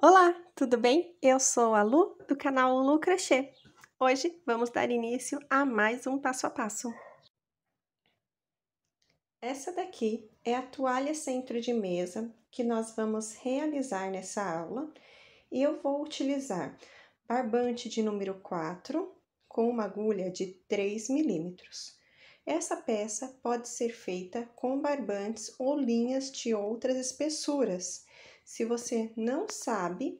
Olá, tudo bem? Eu sou a Lu do canal Lu Crochê. Hoje vamos dar início a mais um passo a passo. Essa daqui é a toalha centro de mesa que nós vamos realizar nessa aula e eu vou utilizar barbante de número 4 com uma agulha de 3 milímetros. Essa peça pode ser feita com barbantes ou linhas de outras espessuras se você não sabe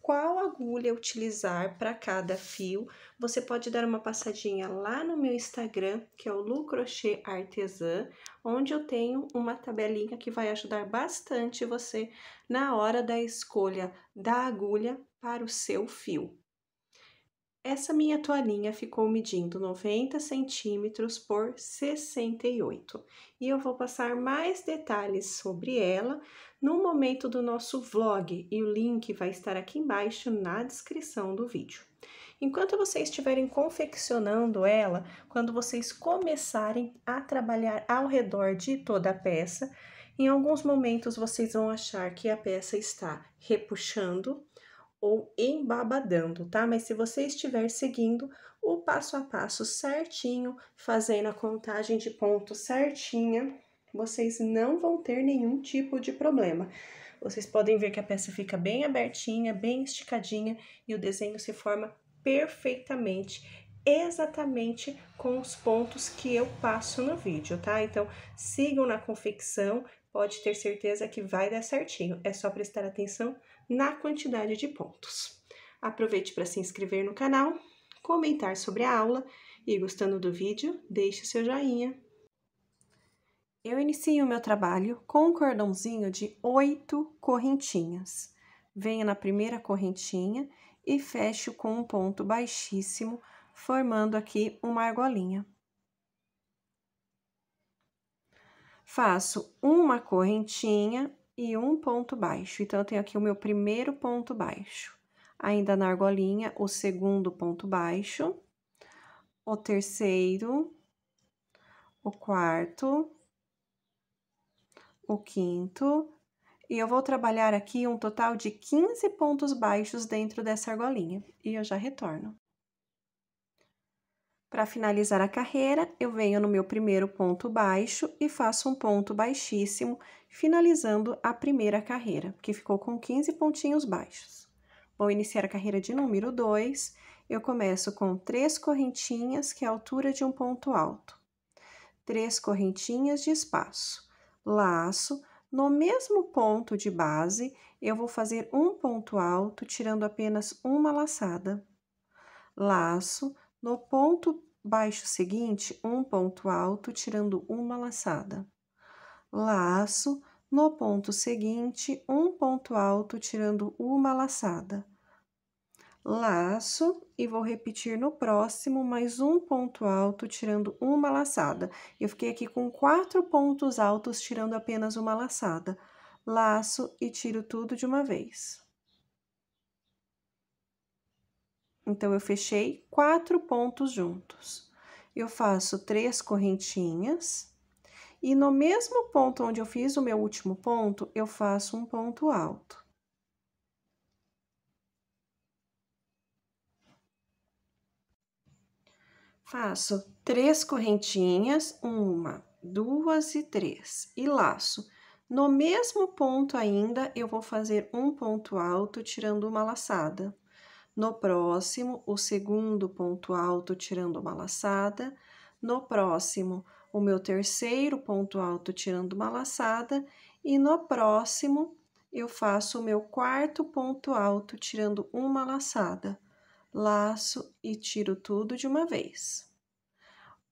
qual agulha utilizar para cada fio, você pode dar uma passadinha lá no meu Instagram, que é o Lu Crochê Artesã, onde eu tenho uma tabelinha que vai ajudar bastante você na hora da escolha da agulha para o seu fio. Essa minha toalhinha ficou medindo 90 centímetros por 68 e eu vou passar mais detalhes sobre ela no momento do nosso vlog e o link vai estar aqui embaixo na descrição do vídeo. Enquanto vocês estiverem confeccionando ela, quando vocês começarem a trabalhar ao redor de toda a peça, em alguns momentos vocês vão achar que a peça está repuxando ou embabadando, tá? Mas se você estiver seguindo o passo a passo certinho, fazendo a contagem de pontos certinha, vocês não vão ter nenhum tipo de problema. Vocês podem ver que a peça fica bem abertinha, bem esticadinha e o desenho se forma perfeitamente, exatamente com os pontos que eu passo no vídeo, tá? Então, sigam na confecção, pode ter certeza que vai dar certinho. É só prestar atenção na quantidade de pontos. Aproveite para se inscrever no canal, comentar sobre a aula e, gostando do vídeo, deixe seu joinha. Eu inicio o meu trabalho com um cordãozinho de oito correntinhas. Venho na primeira correntinha e fecho com um ponto baixíssimo, formando aqui uma argolinha. Faço uma correntinha, e um ponto baixo. Então, eu tenho aqui o meu primeiro ponto baixo. Ainda na argolinha, o segundo ponto baixo, o terceiro, o quarto, o quinto, e eu vou trabalhar aqui um total de 15 pontos baixos dentro dessa argolinha. E eu já retorno. Para finalizar a carreira, eu venho no meu primeiro ponto baixo e faço um ponto baixíssimo, finalizando a primeira carreira, que ficou com 15 pontinhos baixos. Vou iniciar a carreira de número 2, eu começo com três correntinhas, que é a altura de um ponto alto. Três correntinhas de espaço, laço, no mesmo ponto de base, eu vou fazer um ponto alto, tirando apenas uma laçada. Laço, no ponto baixo seguinte, um ponto alto, tirando uma laçada. Laço, no ponto seguinte, um ponto alto, tirando uma laçada. Laço, e vou repetir no próximo, mais um ponto alto, tirando uma laçada. Eu fiquei aqui com quatro pontos altos, tirando apenas uma laçada. Laço e tiro tudo de uma vez. Então, eu fechei quatro pontos juntos. Eu faço três correntinhas e no mesmo ponto onde eu fiz o meu último ponto, eu faço um ponto alto. Faço três correntinhas, uma, duas e três, e laço. No mesmo ponto ainda, eu vou fazer um ponto alto tirando uma laçada. No próximo, o segundo ponto alto tirando uma laçada. No próximo, o meu terceiro ponto alto tirando uma laçada. E no próximo, eu faço o meu quarto ponto alto tirando uma laçada. Laço e tiro tudo de uma vez.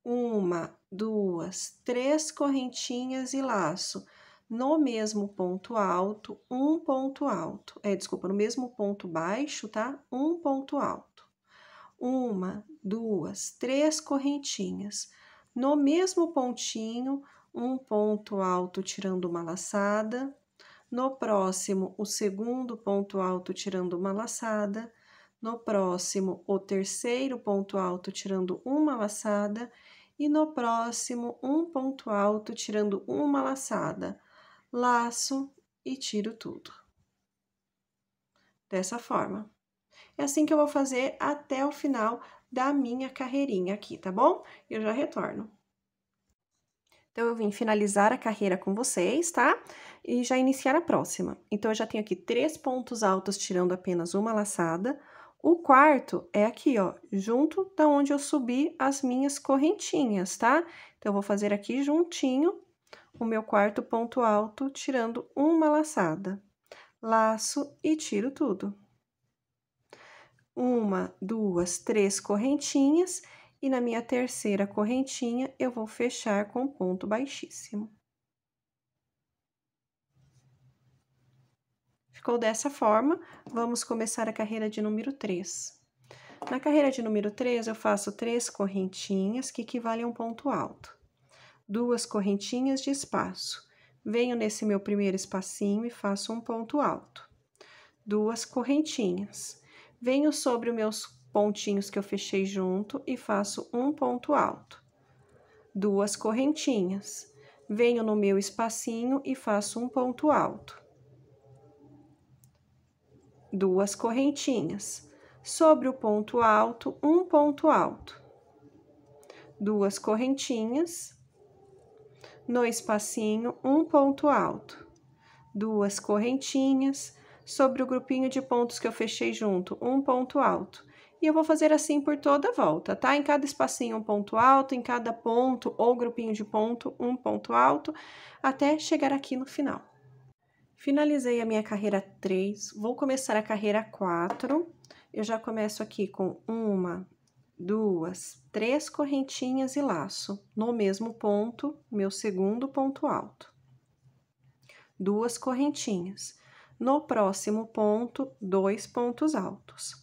Uma, duas, três correntinhas e laço no mesmo ponto alto, um ponto alto. É, desculpa, no mesmo ponto baixo, tá? Um ponto alto. Uma, duas, três correntinhas. No mesmo pontinho, um ponto alto tirando uma laçada. No próximo, o segundo ponto alto tirando uma laçada. No próximo, o terceiro ponto alto tirando uma laçada. E no próximo, um ponto alto tirando uma laçada laço e tiro tudo. Dessa forma. É assim que eu vou fazer até o final da minha carreirinha aqui, tá bom? Eu já retorno. Então, eu vim finalizar a carreira com vocês, tá? E já iniciar a próxima. Então, eu já tenho aqui três pontos altos tirando apenas uma laçada. O quarto é aqui, ó, junto da onde eu subi as minhas correntinhas, tá? Então, eu vou fazer aqui juntinho o meu quarto ponto alto tirando uma laçada. Laço e tiro tudo. Uma, duas, três correntinhas e na minha terceira correntinha eu vou fechar com ponto baixíssimo. Ficou dessa forma, vamos começar a carreira de número 3. Na carreira de número 3, eu faço três correntinhas que equivalem a um ponto alto duas correntinhas de espaço. Venho nesse meu primeiro espacinho e faço um ponto alto. Duas correntinhas. Venho sobre os meus pontinhos que eu fechei junto e faço um ponto alto. Duas correntinhas. Venho no meu espacinho e faço um ponto alto. Duas correntinhas. Sobre o ponto alto, um ponto alto. Duas correntinhas no espacinho um ponto alto, duas correntinhas sobre o grupinho de pontos que eu fechei junto, um ponto alto. E eu vou fazer assim por toda a volta, tá? Em cada espacinho um ponto alto, em cada ponto ou grupinho de ponto um ponto alto, até chegar aqui no final. Finalizei a minha carreira 3, vou começar a carreira 4. Eu já começo aqui com uma, duas, três correntinhas e laço no mesmo ponto, meu segundo ponto alto. Duas correntinhas. No próximo ponto, dois pontos altos.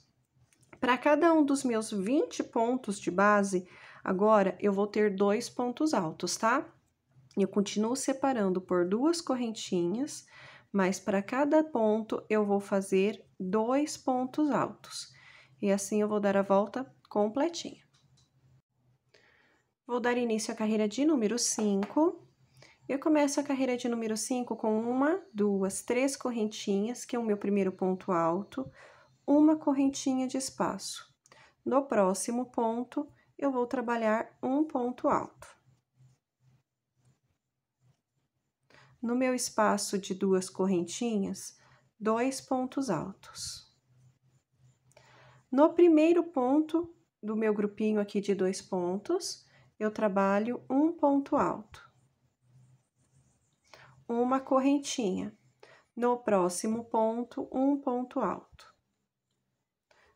Para cada um dos meus 20 pontos de base, agora eu vou ter dois pontos altos, tá? Eu continuo separando por duas correntinhas, mas para cada ponto eu vou fazer dois pontos altos. E assim eu vou dar a volta completinha. Vou dar início à carreira de número 5. Eu começo a carreira de número 5 com uma, duas, três correntinhas, que é o meu primeiro ponto alto, uma correntinha de espaço. No próximo ponto, eu vou trabalhar um ponto alto. No meu espaço de duas correntinhas, dois pontos altos. No primeiro ponto, do meu grupinho aqui de dois pontos, eu trabalho um ponto alto, uma correntinha. No próximo ponto, um ponto alto.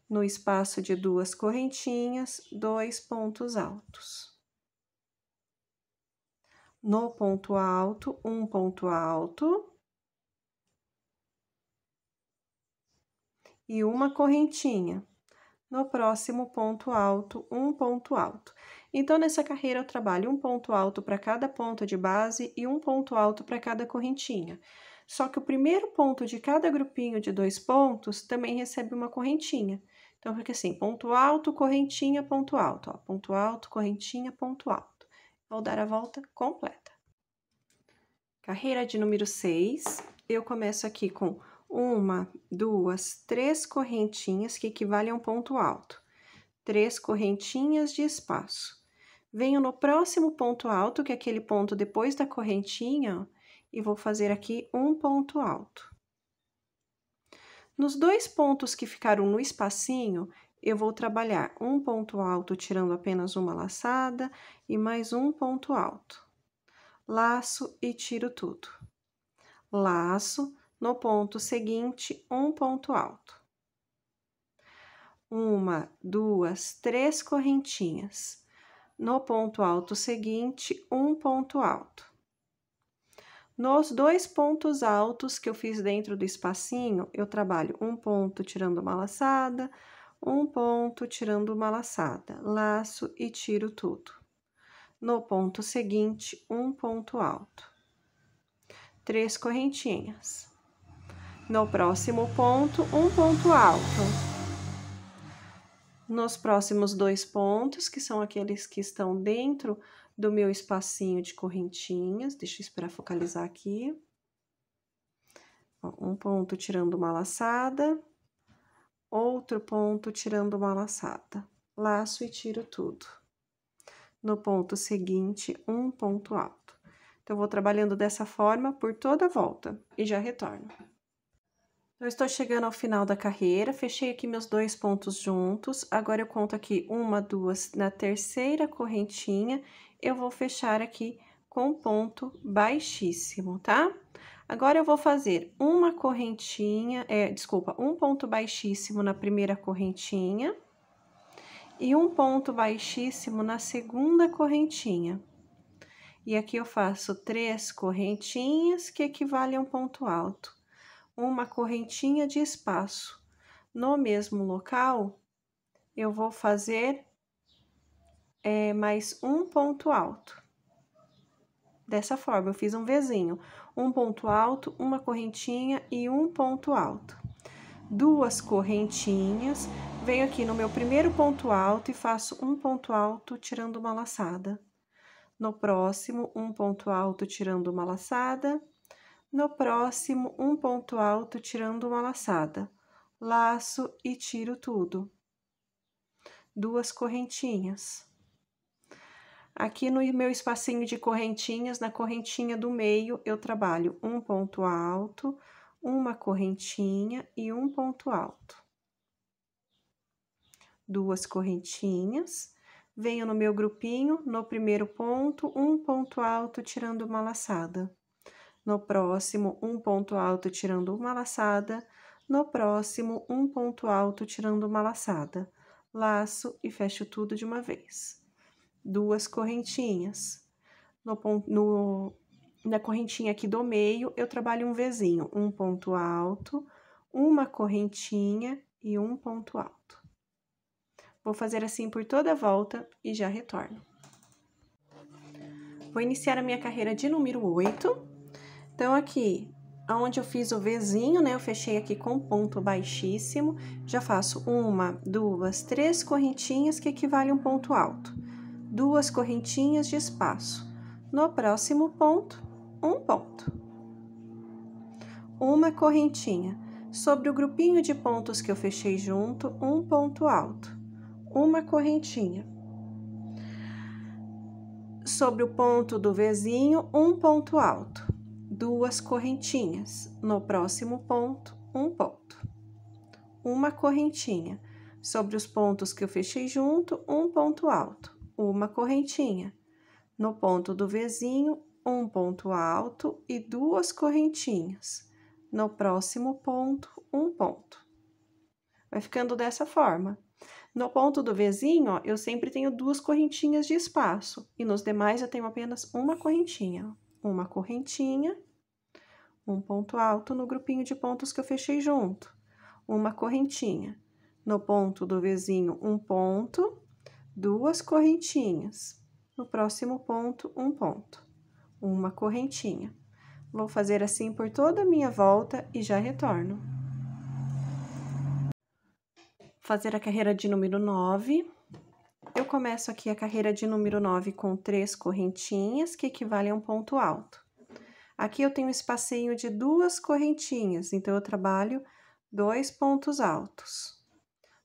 No espaço de duas correntinhas, dois pontos altos. No ponto alto, um ponto alto. E uma correntinha no próximo ponto alto, um ponto alto. Então, nessa carreira, eu trabalho um ponto alto para cada ponta de base e um ponto alto para cada correntinha. Só que o primeiro ponto de cada grupinho de dois pontos também recebe uma correntinha. Então, fica assim, ponto alto, correntinha, ponto alto. Ó, ponto alto, correntinha, ponto alto. Vou dar a volta completa. Carreira de número 6, eu começo aqui com uma, duas, três correntinhas que equivalem a um ponto alto, três correntinhas de espaço. Venho no próximo ponto alto, que é aquele ponto depois da correntinha, e vou fazer aqui um ponto alto. Nos dois pontos que ficaram no espacinho, eu vou trabalhar um ponto alto tirando apenas uma laçada e mais um ponto alto. Laço e tiro tudo. Laço, no ponto seguinte, um ponto alto. Uma, duas, três correntinhas. No ponto alto seguinte, um ponto alto. Nos dois pontos altos que eu fiz dentro do espacinho, eu trabalho um ponto tirando uma laçada, um ponto tirando uma laçada, laço e tiro tudo. No ponto seguinte, um ponto alto. Três correntinhas. No próximo ponto, um ponto alto. Nos próximos dois pontos, que são aqueles que estão dentro do meu espacinho de correntinhas, deixa eu esperar focalizar aqui. Um ponto tirando uma laçada, outro ponto tirando uma laçada. Laço e tiro tudo. No ponto seguinte, um ponto alto. Então, vou trabalhando dessa forma por toda a volta e já retorno. Eu estou chegando ao final da carreira, fechei aqui meus dois pontos juntos, agora eu conto aqui uma, duas, na terceira correntinha, eu vou fechar aqui com ponto baixíssimo, tá? Agora, eu vou fazer uma correntinha, é, desculpa, um ponto baixíssimo na primeira correntinha e um ponto baixíssimo na segunda correntinha. E aqui eu faço três correntinhas que equivale a um ponto alto uma correntinha de espaço. No mesmo local, eu vou fazer é, mais um ponto alto. Dessa forma, eu fiz um Vzinho. Um ponto alto, uma correntinha e um ponto alto. Duas correntinhas, venho aqui no meu primeiro ponto alto e faço um ponto alto tirando uma laçada. No próximo, um ponto alto tirando uma laçada no próximo, um ponto alto tirando uma laçada, laço e tiro tudo. Duas correntinhas. Aqui no meu espacinho de correntinhas, na correntinha do meio, eu trabalho um ponto alto, uma correntinha e um ponto alto. Duas correntinhas. Venho no meu grupinho, no primeiro ponto, um ponto alto tirando uma laçada no próximo, um ponto alto tirando uma laçada. No próximo, um ponto alto tirando uma laçada. Laço e fecho tudo de uma vez. Duas correntinhas. No, ponto, no, na correntinha aqui do meio, eu trabalho um vizinho, um ponto alto, uma correntinha e um ponto alto. Vou fazer assim por toda a volta e já retorno. Vou iniciar a minha carreira de número 8. Então, aqui, onde eu fiz o Vzinho, né, eu fechei aqui com ponto baixíssimo, já faço uma, duas, três correntinhas, que equivale a um ponto alto. Duas correntinhas de espaço. No próximo ponto, um ponto. Uma correntinha. Sobre o grupinho de pontos que eu fechei junto, um ponto alto. Uma correntinha. Sobre o ponto do Vzinho, um ponto alto duas correntinhas. No próximo ponto, um ponto. Uma correntinha. Sobre os pontos que eu fechei junto, um ponto alto. Uma correntinha. No ponto do vizinho, um ponto alto e duas correntinhas. No próximo ponto, um ponto. Vai ficando dessa forma. No ponto do vizinho, ó, eu sempre tenho duas correntinhas de espaço. E nos demais, eu tenho apenas uma correntinha. Uma correntinha um ponto alto no grupinho de pontos que eu fechei junto, uma correntinha. No ponto do vizinho, um ponto, duas correntinhas. No próximo ponto, um ponto, uma correntinha. Vou fazer assim por toda a minha volta e já retorno. Fazer a carreira de número 9. Eu começo aqui a carreira de número 9 com três correntinhas, que equivale a um ponto alto. Aqui eu tenho um espacinho de duas correntinhas, então eu trabalho dois pontos altos.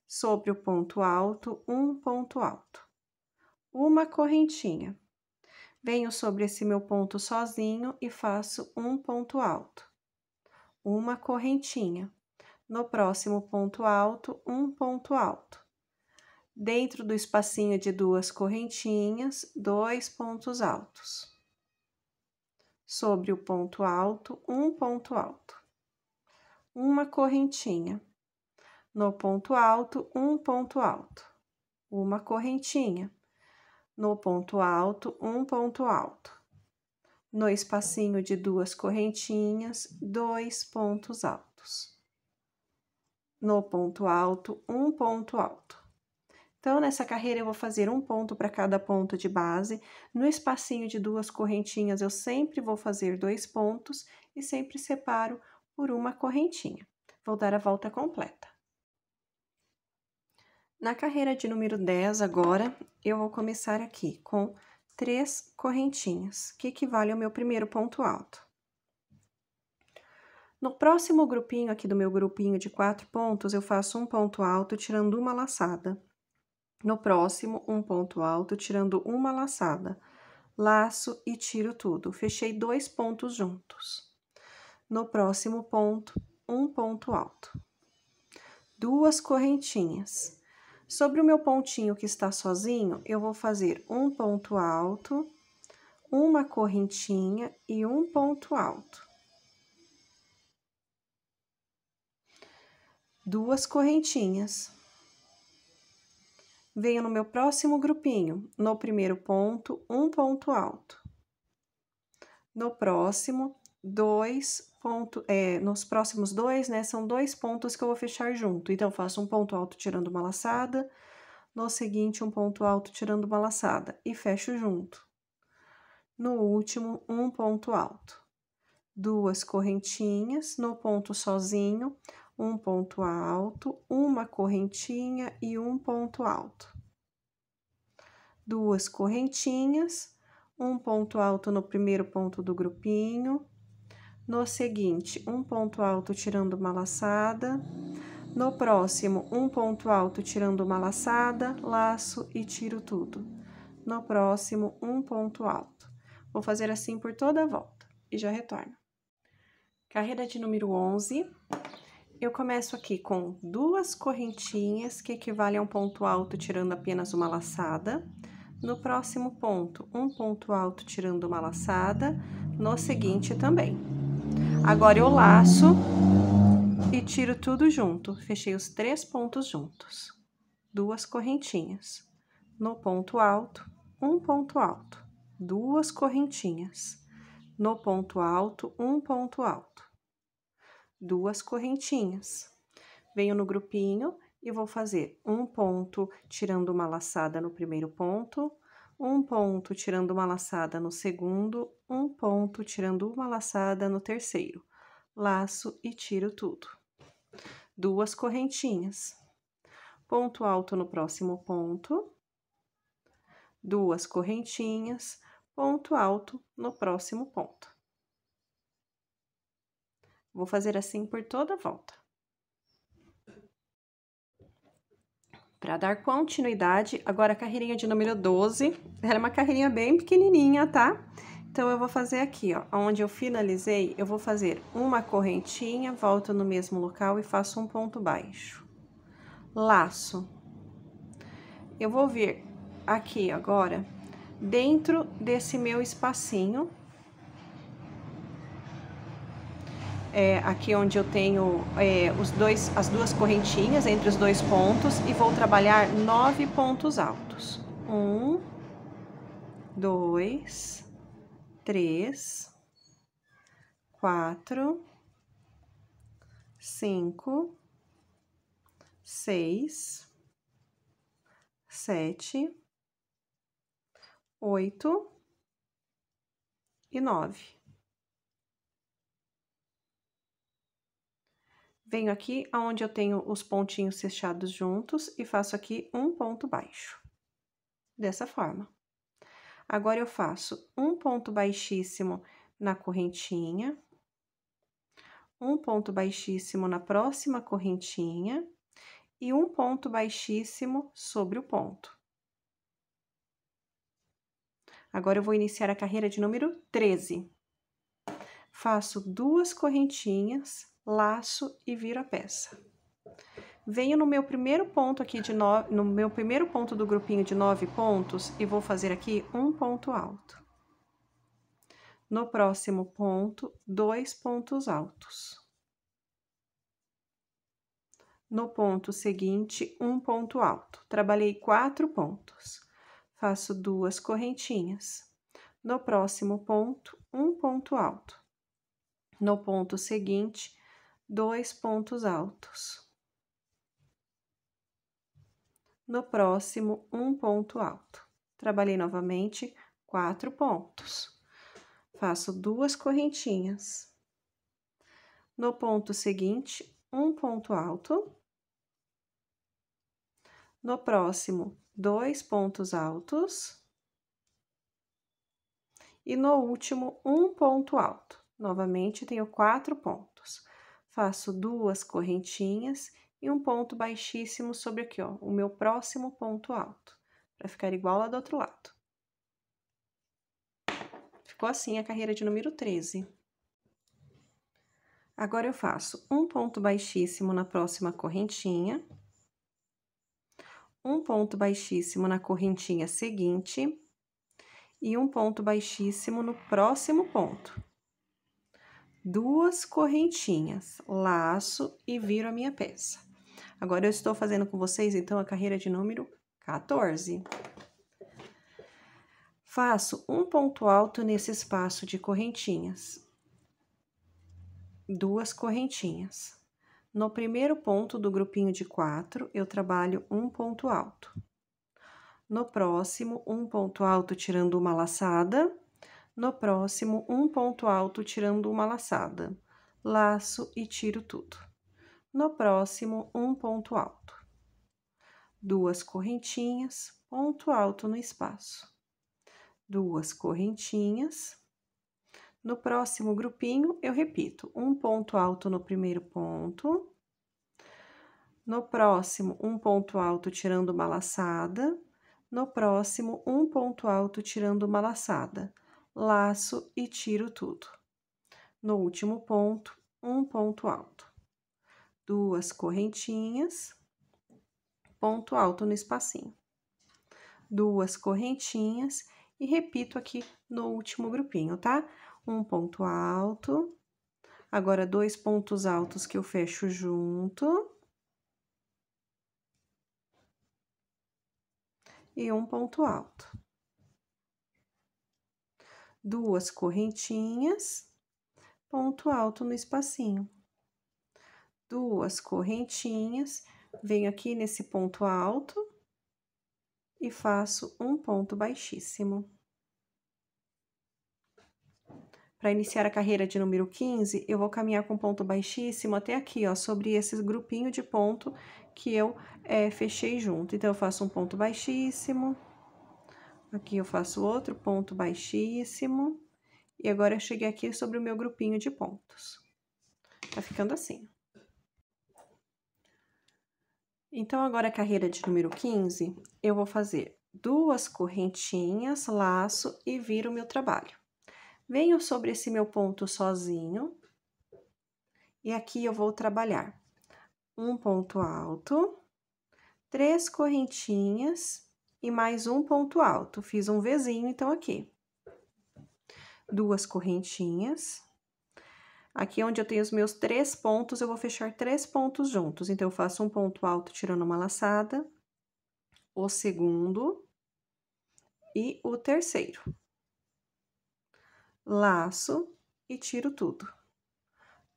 Sobre o ponto alto, um ponto alto. Uma correntinha. Venho sobre esse meu ponto sozinho e faço um ponto alto. Uma correntinha. No próximo ponto alto, um ponto alto dentro do espacinho de duas correntinhas, dois pontos altos sobre o ponto alto, um ponto alto. Uma correntinha. No ponto alto, um ponto alto. Uma correntinha. No ponto alto, um ponto alto. No espacinho de duas correntinhas, dois pontos altos. No ponto alto, um ponto alto então, nessa carreira, eu vou fazer um ponto para cada ponto de base. No espacinho de duas correntinhas, eu sempre vou fazer dois pontos e sempre separo por uma correntinha. Vou dar a volta completa. Na carreira de número 10, agora, eu vou começar aqui com três correntinhas, que equivale ao meu primeiro ponto alto. No próximo grupinho aqui do meu grupinho de quatro pontos, eu faço um ponto alto tirando uma laçada. No próximo, um ponto alto, tirando uma laçada. Laço e tiro tudo. Fechei dois pontos juntos. No próximo ponto, um ponto alto. Duas correntinhas. Sobre o meu pontinho que está sozinho, eu vou fazer um ponto alto, uma correntinha e um ponto alto. Duas correntinhas venho no meu próximo grupinho, no primeiro ponto, um ponto alto. No próximo, dois pontos, é, nos próximos dois, né, são dois pontos que eu vou fechar junto. Então, faço um ponto alto tirando uma laçada, no seguinte, um ponto alto tirando uma laçada e fecho junto. No último, um ponto alto. Duas correntinhas, no ponto sozinho, um ponto alto, uma correntinha e um ponto alto. Duas correntinhas, um ponto alto no primeiro ponto do grupinho, no seguinte, um ponto alto tirando uma laçada, no próximo, um ponto alto tirando uma laçada, laço e tiro tudo. No próximo, um ponto alto. Vou fazer assim por toda a volta e já retorno. Carreira de número 11 eu começo aqui com duas correntinhas que equivale a um ponto alto tirando apenas uma laçada. No próximo ponto, um ponto alto tirando uma laçada. No seguinte também. Agora, eu laço e tiro tudo junto. Fechei os três pontos juntos. Duas correntinhas. No ponto alto, um ponto alto. Duas correntinhas. No ponto alto, um ponto alto duas correntinhas. Venho no grupinho e vou fazer um ponto tirando uma laçada no primeiro ponto, um ponto tirando uma laçada no segundo, um ponto tirando uma laçada no terceiro. Laço e tiro tudo. Duas correntinhas. Ponto alto no próximo ponto, duas correntinhas, ponto alto no próximo ponto. Vou fazer assim por toda a volta. Para dar continuidade, agora a carreirinha de número 12, era é uma carreirinha bem pequenininha, tá? Então, eu vou fazer aqui, ó, onde eu finalizei, eu vou fazer uma correntinha, volto no mesmo local e faço um ponto baixo. Laço. Eu vou vir aqui agora, dentro desse meu espacinho, é, aqui onde eu tenho é, os dois, as duas correntinhas entre os dois pontos e vou trabalhar nove pontos altos. Um, dois, três, quatro, cinco, seis, sete, oito e nove. Venho aqui aonde eu tenho os pontinhos fechados juntos e faço aqui um ponto baixo. Dessa forma. Agora, eu faço um ponto baixíssimo na correntinha, um ponto baixíssimo na próxima correntinha e um ponto baixíssimo sobre o ponto. Agora, eu vou iniciar a carreira de número 13. Faço duas correntinhas laço e viro a peça. Venho no meu primeiro ponto aqui de no... no meu primeiro ponto do grupinho de nove pontos e vou fazer aqui um ponto alto. No próximo ponto, dois pontos altos. No ponto seguinte, um ponto alto. Trabalhei quatro pontos. Faço duas correntinhas. No próximo ponto, um ponto alto. No ponto seguinte, dois pontos altos. No próximo, um ponto alto. Trabalhei novamente quatro pontos. Faço duas correntinhas. No ponto seguinte, um ponto alto. No próximo, dois pontos altos. E no último, um ponto alto. Novamente, tenho quatro pontos faço duas correntinhas e um ponto baixíssimo sobre aqui, ó, o meu próximo ponto alto, para ficar igual lá do outro lado. Ficou assim a carreira de número 13. Agora, eu faço um ponto baixíssimo na próxima correntinha, um ponto baixíssimo na correntinha seguinte e um ponto baixíssimo no próximo ponto duas correntinhas, laço e viro a minha peça. Agora, eu estou fazendo com vocês, então, a carreira de número 14. Faço um ponto alto nesse espaço de correntinhas. Duas correntinhas. No primeiro ponto do grupinho de quatro, eu trabalho um ponto alto. No próximo, um ponto alto tirando uma laçada no próximo, um ponto alto tirando uma laçada, laço e tiro tudo. No próximo, um ponto alto. Duas correntinhas, ponto alto no espaço. Duas correntinhas. No próximo grupinho, eu repito, um ponto alto no primeiro ponto. No próximo, um ponto alto tirando uma laçada. No próximo, um ponto alto tirando uma laçada laço e tiro tudo. No último ponto, um ponto alto, duas correntinhas, ponto alto no espacinho, duas correntinhas e repito aqui no último grupinho, tá? Um ponto alto, agora dois pontos altos que eu fecho junto. E um ponto alto duas correntinhas, ponto alto no espacinho. Duas correntinhas, venho aqui nesse ponto alto e faço um ponto baixíssimo. Para iniciar a carreira de número 15, eu vou caminhar com ponto baixíssimo até aqui, ó, sobre esse grupinho de ponto que eu é, fechei junto. Então, eu faço um ponto baixíssimo Aqui eu faço outro ponto baixíssimo. E agora eu cheguei aqui sobre o meu grupinho de pontos. Tá ficando assim. Então, agora a carreira de número 15, eu vou fazer duas correntinhas, laço e viro o meu trabalho. Venho sobre esse meu ponto sozinho. E aqui eu vou trabalhar um ponto alto, três correntinhas e mais um ponto alto. Fiz um Vzinho, então, aqui. Duas correntinhas. Aqui é onde eu tenho os meus três pontos, eu vou fechar três pontos juntos. Então, eu faço um ponto alto tirando uma laçada, o segundo e o terceiro. Laço e tiro tudo.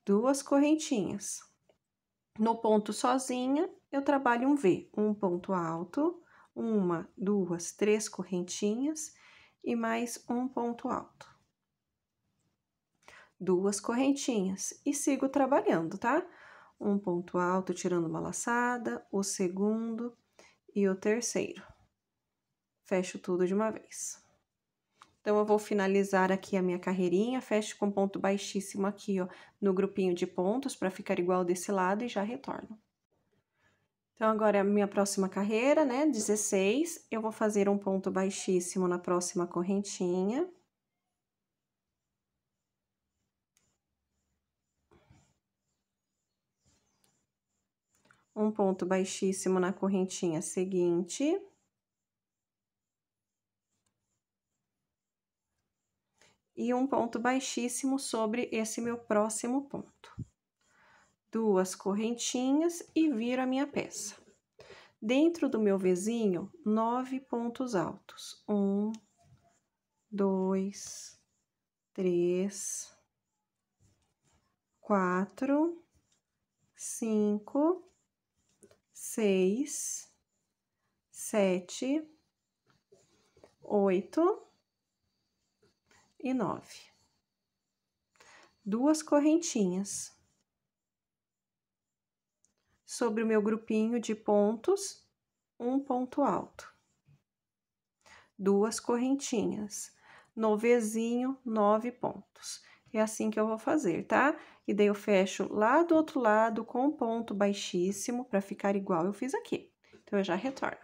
Duas correntinhas. No ponto sozinha, eu trabalho um V, um ponto alto, uma, duas, três correntinhas e mais um ponto alto. Duas correntinhas e sigo trabalhando, tá? Um ponto alto tirando uma laçada, o segundo e o terceiro. Fecho tudo de uma vez. Então, eu vou finalizar aqui a minha carreirinha, fecho com ponto baixíssimo aqui, ó, no grupinho de pontos, para ficar igual desse lado e já retorno. Então, agora, é minha próxima carreira, né, 16, eu vou fazer um ponto baixíssimo na próxima correntinha. Um ponto baixíssimo na correntinha seguinte. E um ponto baixíssimo sobre esse meu próximo ponto duas correntinhas e viro a minha peça. Dentro do meu vizinho, nove pontos altos. Um, dois, três, quatro, cinco, seis, sete, oito e nove. Duas correntinhas sobre o meu grupinho de pontos, um ponto alto. Duas correntinhas. novezinho, nove pontos. É assim que eu vou fazer, tá? E daí eu fecho lá do outro lado com um ponto baixíssimo para ficar igual eu fiz aqui. Então, eu já retorno.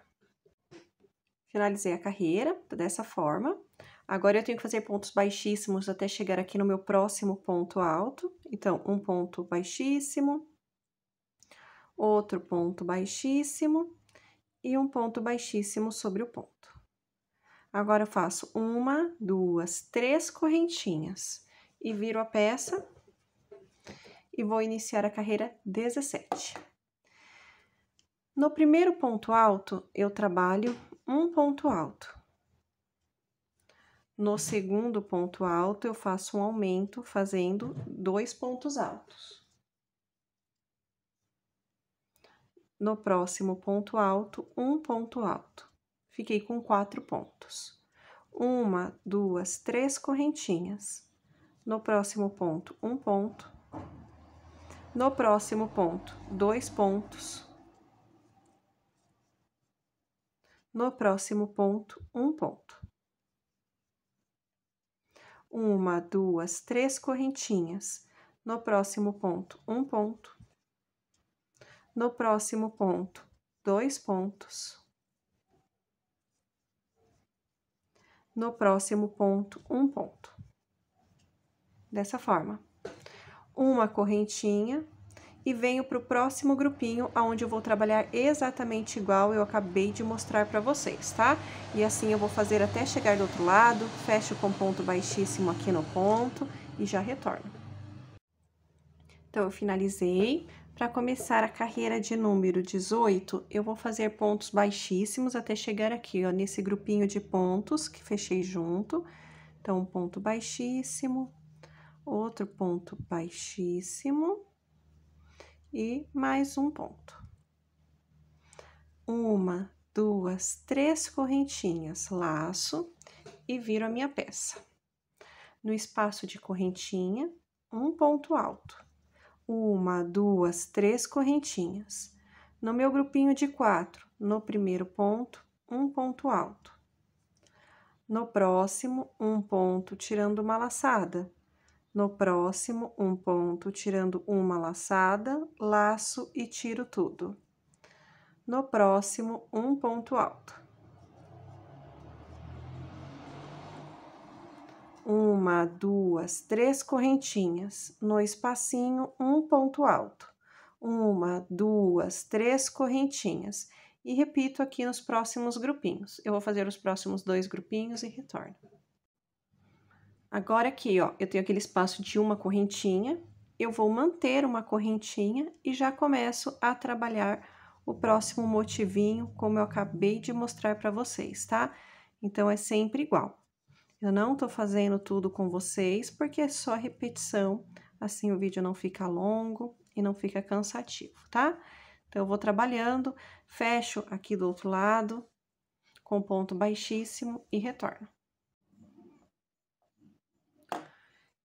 Finalizei a carreira dessa forma. Agora, eu tenho que fazer pontos baixíssimos até chegar aqui no meu próximo ponto alto. Então, um ponto baixíssimo, outro ponto baixíssimo e um ponto baixíssimo sobre o ponto. Agora, eu faço uma, duas, três correntinhas e viro a peça e vou iniciar a carreira 17. No primeiro ponto alto, eu trabalho um ponto alto. No segundo ponto alto, eu faço um aumento fazendo dois pontos altos. No próximo ponto alto, um ponto alto. Fiquei com quatro pontos. Uma, duas, três correntinhas. No próximo ponto, um ponto. No próximo ponto, dois pontos. No próximo ponto, um ponto. Uma, duas, três correntinhas. No próximo ponto, um ponto no próximo ponto, dois pontos. No próximo ponto, um ponto. Dessa forma, uma correntinha e venho para o próximo grupinho, onde eu vou trabalhar exatamente igual eu acabei de mostrar para vocês, tá? E assim eu vou fazer até chegar do outro lado, fecho com ponto baixíssimo aqui no ponto e já retorno. Então, eu finalizei, para começar a carreira de número 18, eu vou fazer pontos baixíssimos até chegar aqui, ó, nesse grupinho de pontos que fechei junto. Então, um ponto baixíssimo, outro ponto baixíssimo e mais um ponto. Uma, duas, três correntinhas, laço e viro a minha peça. No espaço de correntinha, um ponto alto uma, duas, três correntinhas. No meu grupinho de quatro, no primeiro ponto, um ponto alto. No próximo, um ponto tirando uma laçada. No próximo, um ponto tirando uma laçada, laço e tiro tudo. No próximo, um ponto alto. uma, duas, três correntinhas no espacinho, um ponto alto. Uma, duas, três correntinhas. E repito aqui nos próximos grupinhos. Eu vou fazer os próximos dois grupinhos e retorno. Agora aqui, ó, eu tenho aquele espaço de uma correntinha, eu vou manter uma correntinha e já começo a trabalhar o próximo motivinho, como eu acabei de mostrar para vocês, tá? Então, é sempre igual. Eu não tô fazendo tudo com vocês, porque é só repetição, assim o vídeo não fica longo e não fica cansativo, tá? Então, eu vou trabalhando, fecho aqui do outro lado, com ponto baixíssimo e retorno.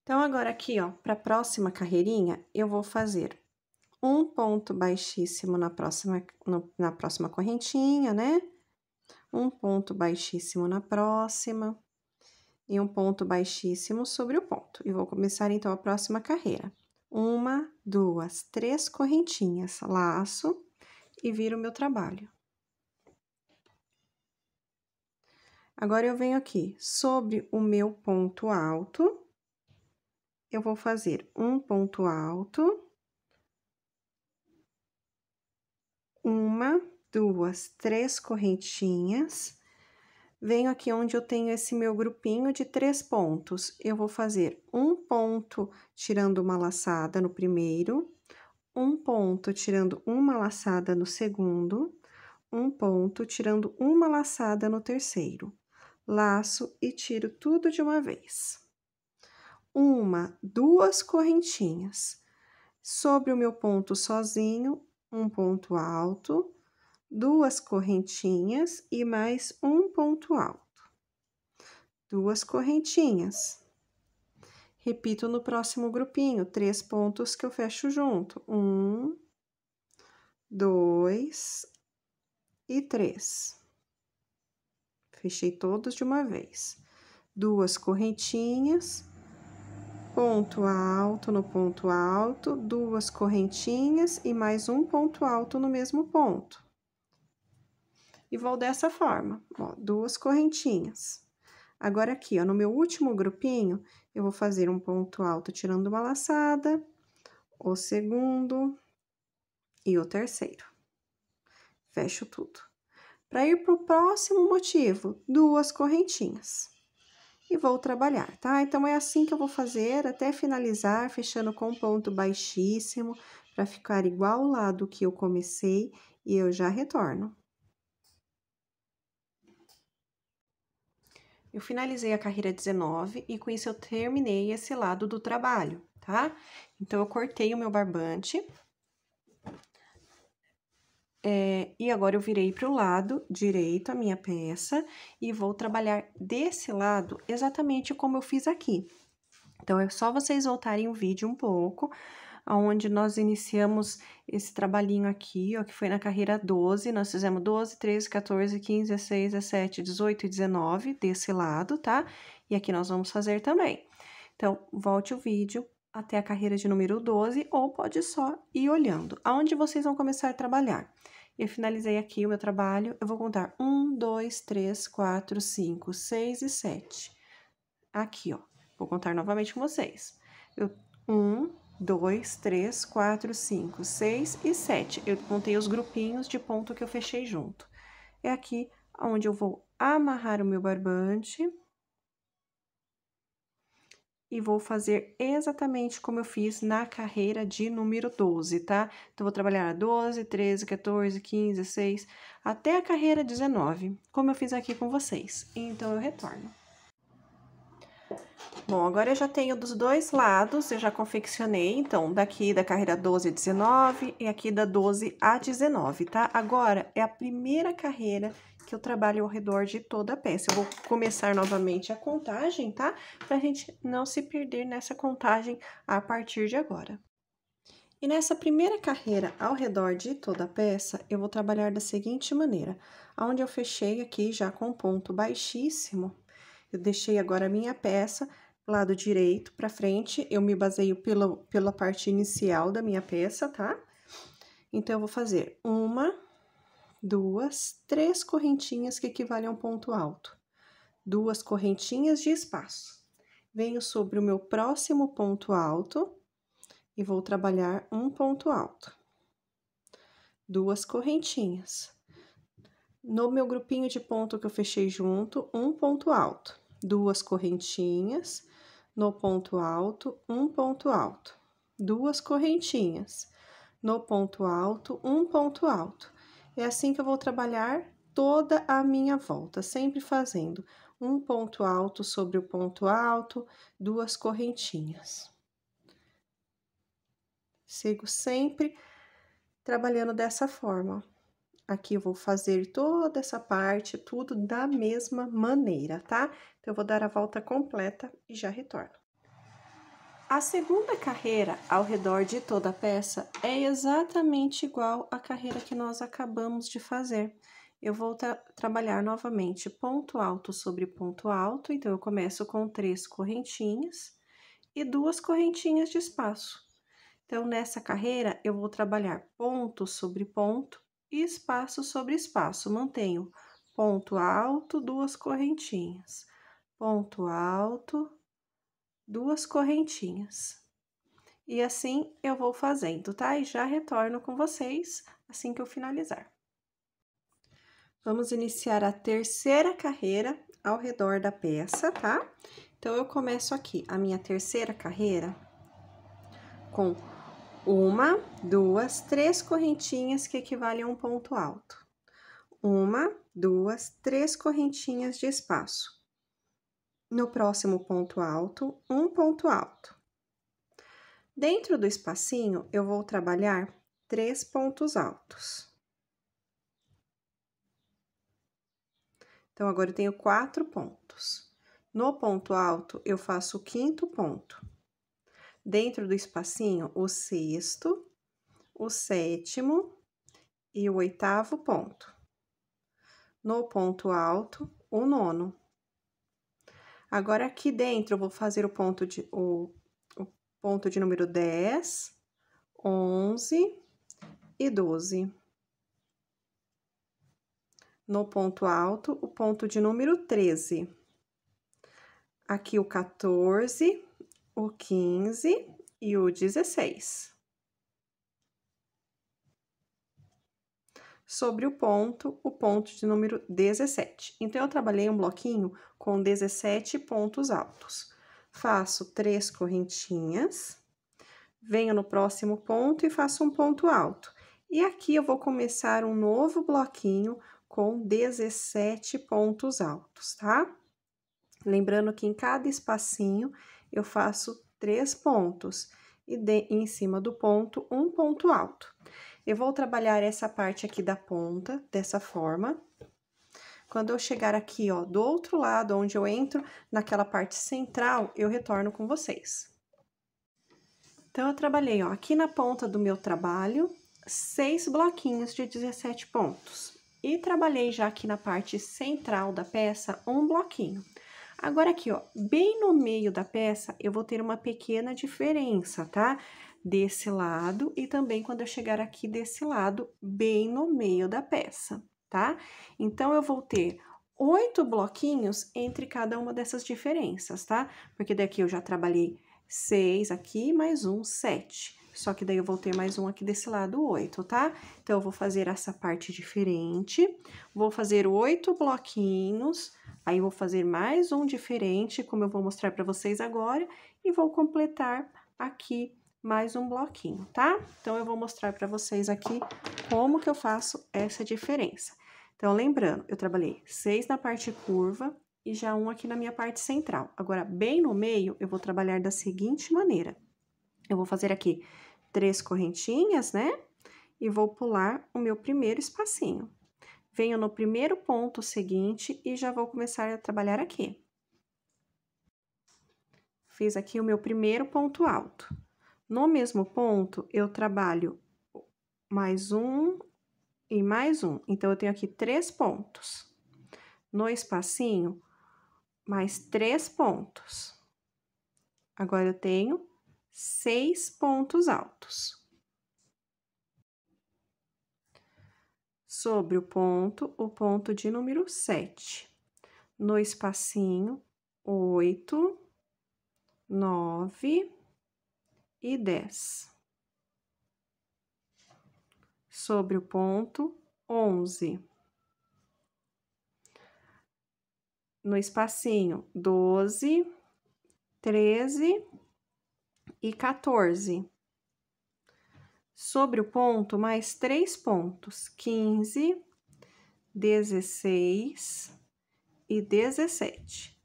Então, agora aqui, ó, para a próxima carreirinha, eu vou fazer um ponto baixíssimo na próxima, no, na próxima correntinha, né? Um ponto baixíssimo na próxima, e um ponto baixíssimo sobre o ponto. E vou começar então a próxima carreira. Uma, duas, três correntinhas, laço e viro o meu trabalho. Agora, eu venho aqui sobre o meu ponto alto, eu vou fazer um ponto alto, uma, duas, três correntinhas, venho aqui onde eu tenho esse meu grupinho de três pontos. Eu vou fazer um ponto tirando uma laçada no primeiro, um ponto tirando uma laçada no segundo, um ponto tirando uma laçada no terceiro. Laço e tiro tudo de uma vez. Uma, duas correntinhas. Sobre o meu ponto sozinho, um ponto alto, duas correntinhas e mais um ponto alto. Duas correntinhas. Repito no próximo grupinho, três pontos que eu fecho junto. Um, dois e três. Fechei todos de uma vez. Duas correntinhas, ponto alto no ponto alto, duas correntinhas e mais um ponto alto no mesmo ponto e vou dessa forma, ó, duas correntinhas. Agora aqui, ó, no meu último grupinho, eu vou fazer um ponto alto tirando uma laçada, o segundo e o terceiro. Fecho tudo. Para ir pro próximo motivo, duas correntinhas. E vou trabalhar, tá? Então, é assim que eu vou fazer até finalizar, fechando com ponto baixíssimo, para ficar igual o lado que eu comecei, e eu já retorno. Eu finalizei a carreira 19 e com isso eu terminei esse lado do trabalho, tá? Então, eu cortei o meu barbante. É, e agora eu virei para o lado direito a minha peça e vou trabalhar desse lado exatamente como eu fiz aqui. Então é só vocês voltarem o vídeo um pouco, onde nós iniciamos esse trabalhinho aqui, ó, que foi na carreira 12, nós fizemos 12, 13, 14, 15, 16, 17, 18 e 19 desse lado, tá? E aqui nós vamos fazer também. Então, volte o vídeo até a carreira de número 12 ou pode só ir olhando. Aonde vocês vão começar a trabalhar? Eu finalizei aqui o meu trabalho, eu vou contar 1, 2, 3, 4, 5, 6 e 7. Aqui, ó. Vou contar novamente com vocês. Eu, um, dois, três, quatro, cinco, seis e sete. Eu contei os grupinhos de ponto que eu fechei junto. É aqui onde eu vou amarrar o meu barbante. E vou fazer exatamente como eu fiz na carreira de número 12, tá? Então, vou trabalhar a 12, 13, 14, 15, 6, até a carreira 19, como eu fiz aqui com vocês. Então, eu retorno. Bom, agora eu já tenho dos dois lados, eu já confeccionei, então, daqui da carreira 12 a 19 e aqui da 12 a 19, tá? Agora, é a primeira carreira que eu trabalho ao redor de toda a peça. Eu vou começar novamente a contagem, tá? Pra gente não se perder nessa contagem a partir de agora. E nessa primeira carreira ao redor de toda a peça, eu vou trabalhar da seguinte maneira. Onde eu fechei aqui já com ponto baixíssimo, eu deixei agora a minha peça lado direito para frente, eu me baseio pela, pela parte inicial da minha peça, tá? Então, eu vou fazer uma, duas, três correntinhas que equivalem a um ponto alto. Duas correntinhas de espaço. Venho sobre o meu próximo ponto alto e vou trabalhar um ponto alto. Duas correntinhas. No meu grupinho de ponto que eu fechei junto, um ponto alto duas correntinhas, no ponto alto, um ponto alto, duas correntinhas, no ponto alto, um ponto alto. É assim que eu vou trabalhar toda a minha volta, sempre fazendo um ponto alto sobre o ponto alto, duas correntinhas. Sigo sempre trabalhando dessa forma. Aqui eu vou fazer toda essa parte, tudo da mesma maneira, tá? Eu vou dar a volta completa e já retorno. A segunda carreira ao redor de toda a peça é exatamente igual à carreira que nós acabamos de fazer. Eu vou tra trabalhar novamente ponto alto sobre ponto alto, então eu começo com três correntinhas e duas correntinhas de espaço. Então, nessa carreira, eu vou trabalhar ponto sobre ponto e espaço sobre espaço. Mantenho ponto alto, duas correntinhas ponto alto, duas correntinhas. E assim eu vou fazendo, tá? E já retorno com vocês assim que eu finalizar. Vamos iniciar a terceira carreira ao redor da peça, tá? Então, eu começo aqui a minha terceira carreira com uma, duas, três correntinhas que equivalem a um ponto alto. Uma, duas, três correntinhas de espaço no próximo ponto alto, um ponto alto. Dentro do espacinho, eu vou trabalhar três pontos altos. Então, agora eu tenho quatro pontos. No ponto alto, eu faço o quinto ponto. Dentro do espacinho, o sexto, o sétimo e o oitavo ponto. No ponto alto, o nono. Agora, aqui dentro, eu vou fazer o ponto de, o, o ponto de número 10, 11 e 12. No ponto alto, o ponto de número 13. Aqui o 14, o 15 e o 16. sobre o ponto, o ponto de número 17. Então, eu trabalhei um bloquinho com 17 pontos altos. Faço três correntinhas, venho no próximo ponto e faço um ponto alto. E aqui eu vou começar um novo bloquinho com 17 pontos altos, tá? Lembrando que em cada espacinho eu faço três pontos e de, em cima do ponto um ponto alto. Eu vou trabalhar essa parte aqui da ponta, dessa forma. Quando eu chegar aqui, ó, do outro lado, onde eu entro naquela parte central, eu retorno com vocês. Então, eu trabalhei, ó, aqui na ponta do meu trabalho, seis bloquinhos de 17 pontos. E trabalhei já aqui na parte central da peça, um bloquinho. Agora, aqui, ó, bem no meio da peça, eu vou ter uma pequena diferença, tá? Tá? desse lado e também quando eu chegar aqui desse lado, bem no meio da peça, tá? Então, eu vou ter oito bloquinhos entre cada uma dessas diferenças, tá? Porque daqui eu já trabalhei seis aqui, mais um, sete. Só que daí eu vou ter mais um aqui desse lado, oito, tá? Então, eu vou fazer essa parte diferente, vou fazer oito bloquinhos, aí vou fazer mais um diferente, como eu vou mostrar para vocês agora, e vou completar aqui mais um bloquinho, tá? Então, eu vou mostrar para vocês aqui como que eu faço essa diferença. Então, lembrando, eu trabalhei seis na parte curva e já um aqui na minha parte central. Agora, bem no meio, eu vou trabalhar da seguinte maneira. Eu vou fazer aqui três correntinhas, né? E vou pular o meu primeiro espacinho. Venho no primeiro ponto seguinte e já vou começar a trabalhar aqui. Fiz aqui o meu primeiro ponto alto. No mesmo ponto, eu trabalho mais um e mais um. Então, eu tenho aqui três pontos. No espacinho, mais três pontos. Agora, eu tenho seis pontos altos. Sobre o ponto, o ponto de número sete. No espacinho, oito, nove e dez. Sobre o ponto onze. No espacinho doze, treze e 14. Sobre o ponto, mais três pontos: 15, 16 e 17.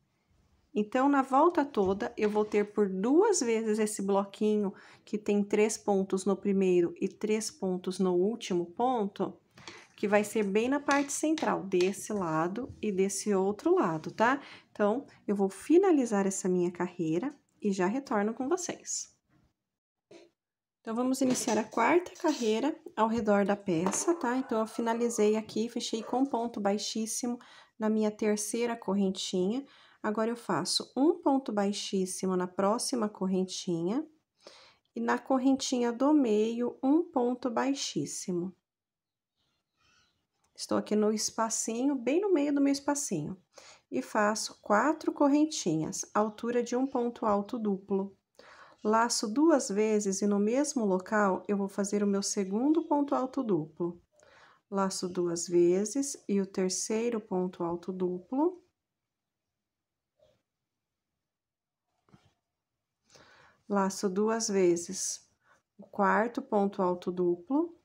Então, na volta toda, eu vou ter por duas vezes esse bloquinho que tem três pontos no primeiro e três pontos no último ponto, que vai ser bem na parte central, desse lado e desse outro lado, tá? Então, eu vou finalizar essa minha carreira e já retorno com vocês. Então, vamos iniciar a quarta carreira ao redor da peça, tá? Então, eu finalizei aqui, fechei com ponto baixíssimo na minha terceira correntinha, Agora, eu faço um ponto baixíssimo na próxima correntinha e na correntinha do meio, um ponto baixíssimo. Estou aqui no espacinho, bem no meio do meu espacinho. E faço quatro correntinhas, altura de um ponto alto duplo. Laço duas vezes e no mesmo local, eu vou fazer o meu segundo ponto alto duplo. Laço duas vezes e o terceiro ponto alto duplo. laço duas vezes o quarto ponto alto duplo.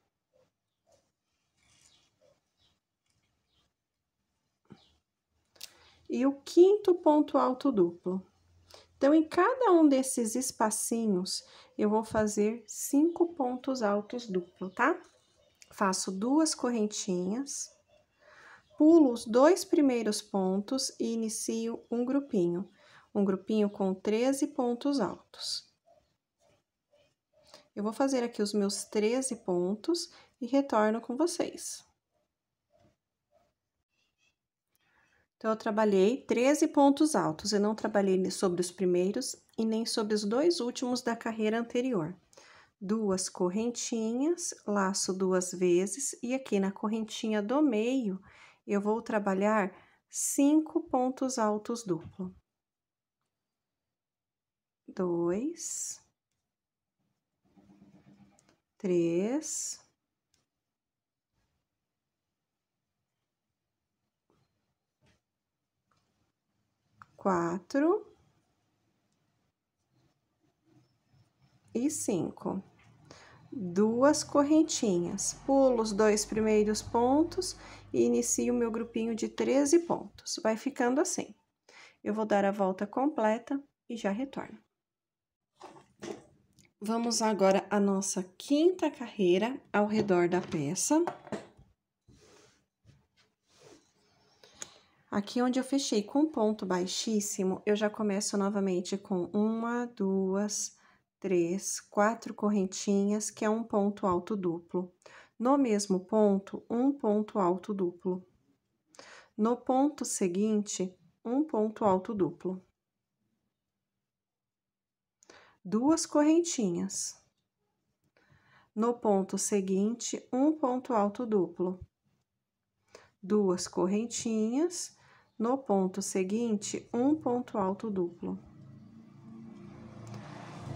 E o quinto ponto alto duplo. Então, em cada um desses espacinhos, eu vou fazer cinco pontos altos duplo, tá? Faço duas correntinhas, pulo os dois primeiros pontos e inicio um grupinho. Um grupinho com 13 pontos altos. Eu vou fazer aqui os meus 13 pontos e retorno com vocês. Então, eu trabalhei 13 pontos altos, eu não trabalhei sobre os primeiros e nem sobre os dois últimos da carreira anterior. Duas correntinhas, laço duas vezes, e aqui na correntinha do meio, eu vou trabalhar cinco pontos altos duplo. Dois três, quatro e cinco. Duas correntinhas, pulo os dois primeiros pontos e inicio meu grupinho de 13 pontos. Vai ficando assim. Eu vou dar a volta completa e já retorno. Vamos agora à nossa quinta carreira ao redor da peça. Aqui onde eu fechei com ponto baixíssimo, eu já começo novamente com uma, duas, três, quatro correntinhas, que é um ponto alto duplo. No mesmo ponto, um ponto alto duplo. No ponto seguinte, um ponto alto duplo duas correntinhas. No ponto seguinte, um ponto alto duplo, duas correntinhas. No ponto seguinte, um ponto alto duplo.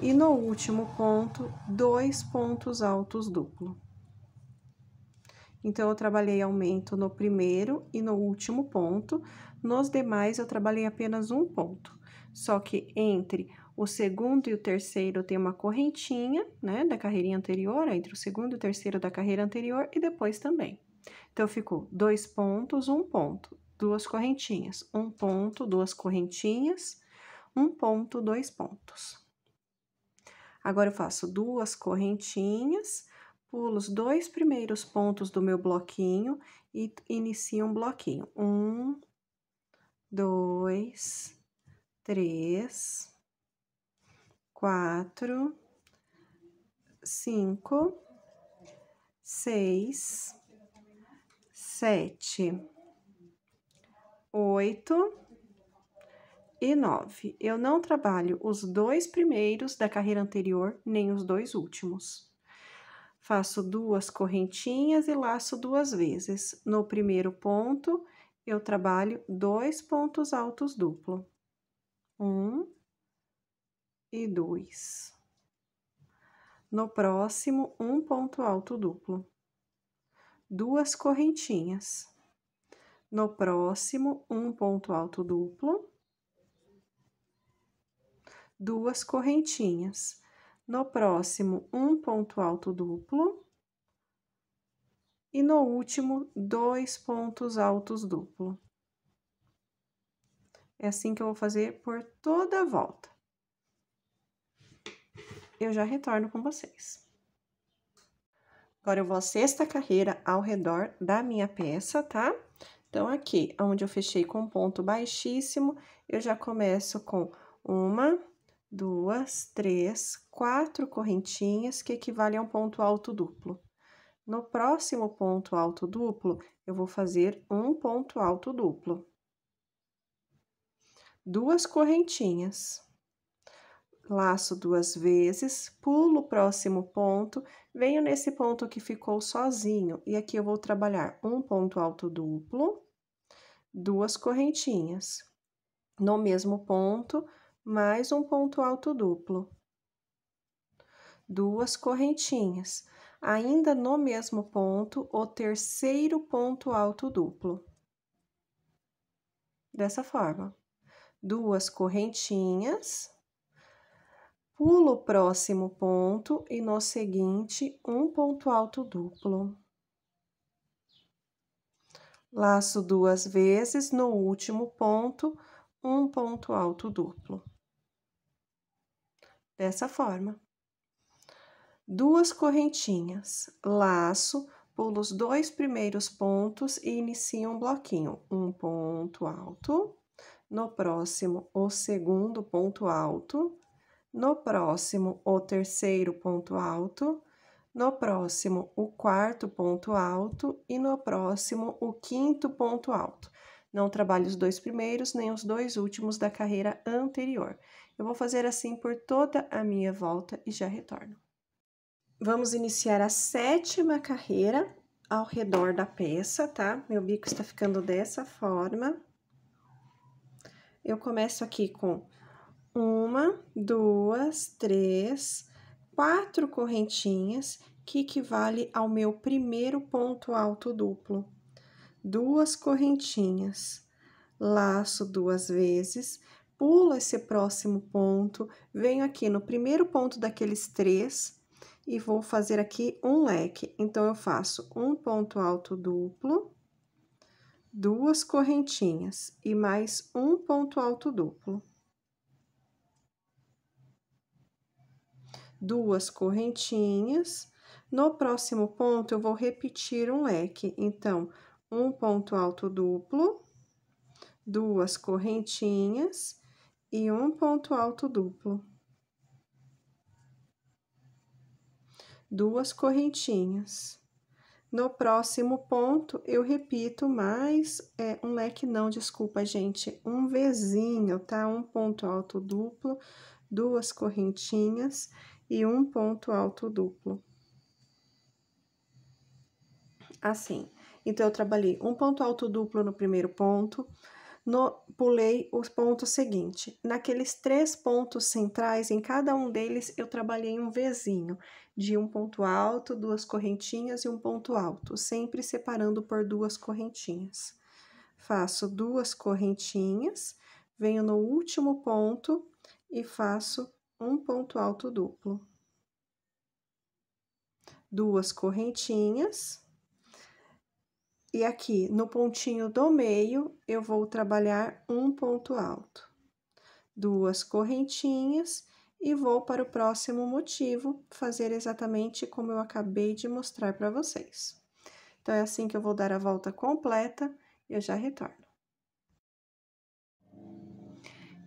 E no último ponto, dois pontos altos duplo. Então, eu trabalhei aumento no primeiro e no último ponto. Nos demais, eu trabalhei apenas um ponto. Só que entre o segundo e o terceiro tem uma correntinha, né, da carreirinha anterior, é entre o segundo e o terceiro da carreira anterior e depois também. Então, ficou dois pontos, um ponto, duas correntinhas, um ponto, duas correntinhas, um ponto, dois pontos. Agora, eu faço duas correntinhas, pulo os dois primeiros pontos do meu bloquinho e inicio um bloquinho. Um, dois, três, quatro, cinco, seis, sete, oito e nove. Eu não trabalho os dois primeiros da carreira anterior, nem os dois últimos. Faço duas correntinhas e laço duas vezes. No primeiro ponto, eu trabalho dois pontos altos duplo. Um, e dois. No próximo, um ponto alto duplo, duas correntinhas. No próximo, um ponto alto duplo, duas correntinhas. No próximo, um ponto alto duplo. E no último, dois pontos altos duplo. É assim que eu vou fazer por toda a volta eu já retorno com vocês. Agora, eu vou à sexta carreira ao redor da minha peça, tá? Então, aqui, onde eu fechei com ponto baixíssimo, eu já começo com uma, duas, três, quatro correntinhas, que equivale a um ponto alto duplo. No próximo ponto alto duplo, eu vou fazer um ponto alto duplo. Duas correntinhas laço duas vezes, pulo o próximo ponto, venho nesse ponto que ficou sozinho, e aqui eu vou trabalhar um ponto alto duplo, duas correntinhas. No mesmo ponto, mais um ponto alto duplo, duas correntinhas. Ainda no mesmo ponto, o terceiro ponto alto duplo. Dessa forma, duas correntinhas pulo o próximo ponto e no seguinte, um ponto alto duplo. Laço duas vezes, no último ponto, um ponto alto duplo. Dessa forma. Duas correntinhas, laço, pulo os dois primeiros pontos e inicio um bloquinho. Um ponto alto, no próximo, o segundo ponto alto no próximo, o terceiro ponto alto, no próximo, o quarto ponto alto e no próximo, o quinto ponto alto. Não trabalhe os dois primeiros nem os dois últimos da carreira anterior. Eu vou fazer assim por toda a minha volta e já retorno. Vamos iniciar a sétima carreira ao redor da peça, tá? Meu bico está ficando dessa forma. Eu começo aqui com uma, duas, três, quatro correntinhas, que equivale ao meu primeiro ponto alto duplo. Duas correntinhas, laço duas vezes, pulo esse próximo ponto, venho aqui no primeiro ponto daqueles três e vou fazer aqui um leque. Então, eu faço um ponto alto duplo, duas correntinhas e mais um ponto alto duplo. duas correntinhas. No próximo ponto, eu vou repetir um leque. Então, um ponto alto duplo, duas correntinhas e um ponto alto duplo. Duas correntinhas. No próximo ponto, eu repito mais é, um leque, não, desculpa, gente, um vizinho, tá? Um ponto alto duplo, duas correntinhas e um ponto alto duplo. Assim. Então, eu trabalhei um ponto alto duplo no primeiro ponto, no, pulei o ponto seguinte. Naqueles três pontos centrais, em cada um deles, eu trabalhei um vizinho de um ponto alto, duas correntinhas e um ponto alto, sempre separando por duas correntinhas. Faço duas correntinhas, venho no último ponto e faço um ponto alto duplo, duas correntinhas, e aqui no pontinho do meio eu vou trabalhar um ponto alto, duas correntinhas, e vou para o próximo motivo fazer exatamente como eu acabei de mostrar para vocês. Então, é assim que eu vou dar a volta completa eu já retorno.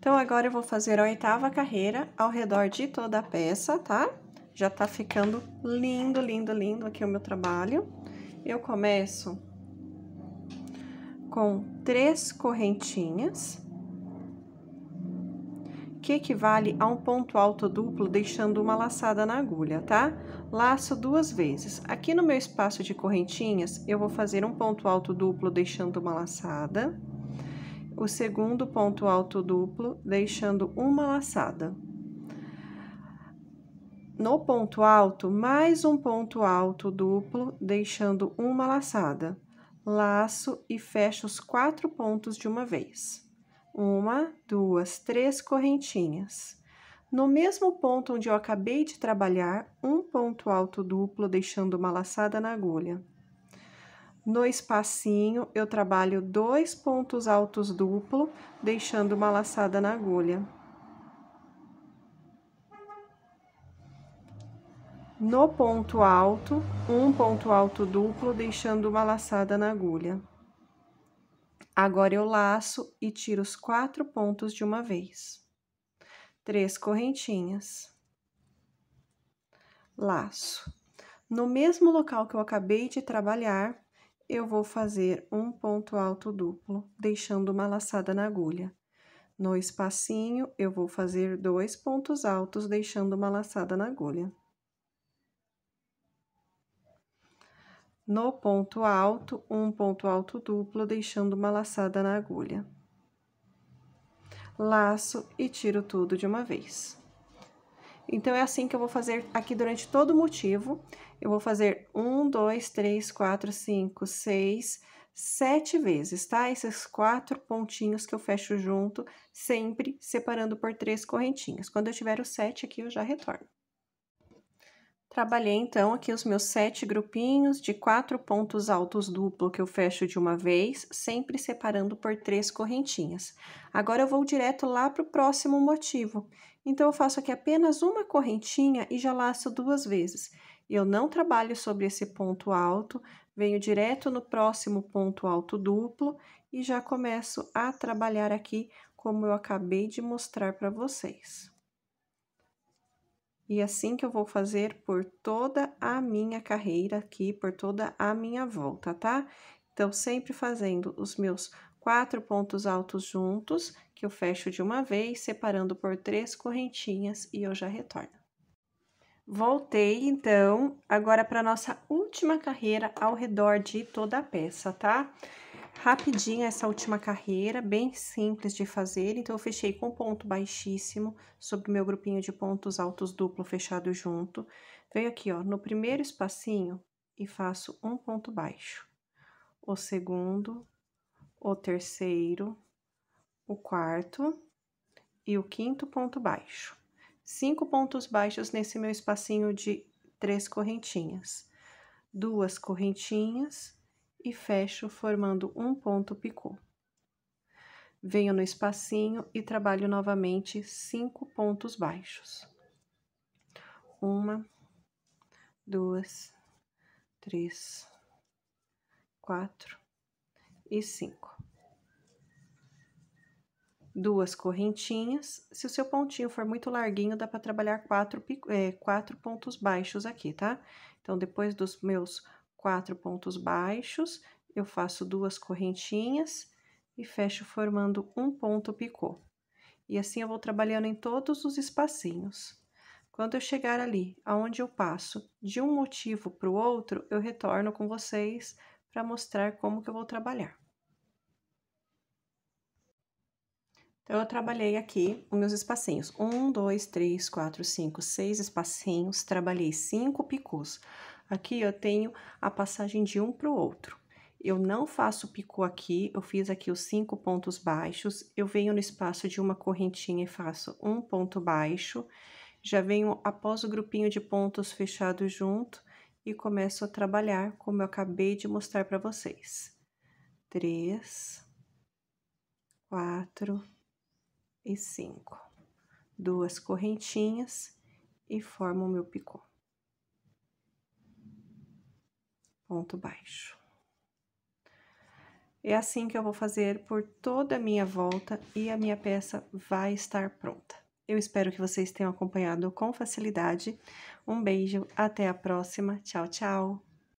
Então, agora eu vou fazer a oitava carreira ao redor de toda a peça, tá? Já tá ficando lindo, lindo, lindo aqui o meu trabalho. Eu começo com três correntinhas, que equivale a um ponto alto duplo, deixando uma laçada na agulha, tá? Laço duas vezes. Aqui no meu espaço de correntinhas, eu vou fazer um ponto alto duplo, deixando uma laçada o segundo ponto alto duplo, deixando uma laçada. No ponto alto, mais um ponto alto duplo, deixando uma laçada. Laço e fecho os quatro pontos de uma vez. Uma, duas, três correntinhas. No mesmo ponto onde eu acabei de trabalhar, um ponto alto duplo, deixando uma laçada na agulha. No espacinho, eu trabalho dois pontos altos duplo, deixando uma laçada na agulha. No ponto alto, um ponto alto duplo, deixando uma laçada na agulha. Agora, eu laço e tiro os quatro pontos de uma vez. Três correntinhas. Laço. No mesmo local que eu acabei de trabalhar, eu vou fazer um ponto alto duplo, deixando uma laçada na agulha. No espacinho, eu vou fazer dois pontos altos, deixando uma laçada na agulha. No ponto alto, um ponto alto duplo, deixando uma laçada na agulha. Laço e tiro tudo de uma vez. Então, é assim que eu vou fazer aqui durante todo o motivo eu vou fazer um, dois, três, quatro, cinco, seis, sete vezes, tá? Esses quatro pontinhos que eu fecho junto, sempre separando por três correntinhas. Quando eu tiver o sete aqui, eu já retorno. Trabalhei, então, aqui os meus sete grupinhos de quatro pontos altos duplo que eu fecho de uma vez, sempre separando por três correntinhas. Agora, eu vou direto lá para o próximo motivo. Então, eu faço aqui apenas uma correntinha e já laço duas vezes. Eu não trabalho sobre esse ponto alto, venho direto no próximo ponto alto duplo e já começo a trabalhar aqui como eu acabei de mostrar para vocês. E assim que eu vou fazer por toda a minha carreira aqui, por toda a minha volta, tá? Então, sempre fazendo os meus quatro pontos altos juntos, que eu fecho de uma vez, separando por três correntinhas e eu já retorno. Voltei, então, agora para nossa última carreira ao redor de toda a peça, tá? Rapidinho essa última carreira, bem simples de fazer, então, eu fechei com ponto baixíssimo sobre o meu grupinho de pontos altos duplo fechado junto. Venho aqui, ó, no primeiro espacinho e faço um ponto baixo. O segundo, o terceiro, o quarto e o quinto ponto baixo cinco pontos baixos nesse meu espacinho de três correntinhas, duas correntinhas e fecho formando um ponto picô. Venho no espacinho e trabalho novamente cinco pontos baixos. Uma, duas, três, quatro e cinco duas correntinhas. Se o seu pontinho for muito larguinho, dá para trabalhar quatro, é, quatro pontos baixos aqui, tá? Então, depois dos meus quatro pontos baixos, eu faço duas correntinhas e fecho formando um ponto picô. E assim, eu vou trabalhando em todos os espacinhos. Quando eu chegar ali, aonde eu passo de um motivo para o outro, eu retorno com vocês para mostrar como que eu vou trabalhar. Então, eu trabalhei aqui os meus espacinhos. Um, dois, três, quatro, cinco, seis espacinhos. Trabalhei cinco picôs. Aqui eu tenho a passagem de um para o outro. Eu não faço picô aqui, eu fiz aqui os cinco pontos baixos. Eu venho no espaço de uma correntinha e faço um ponto baixo. Já venho após o grupinho de pontos fechados junto e começo a trabalhar como eu acabei de mostrar para vocês. Três, quatro, e cinco. Duas correntinhas e formo o meu picô. Ponto baixo. É assim que eu vou fazer por toda a minha volta e a minha peça vai estar pronta. Eu espero que vocês tenham acompanhado com facilidade. Um beijo, até a próxima. Tchau, tchau!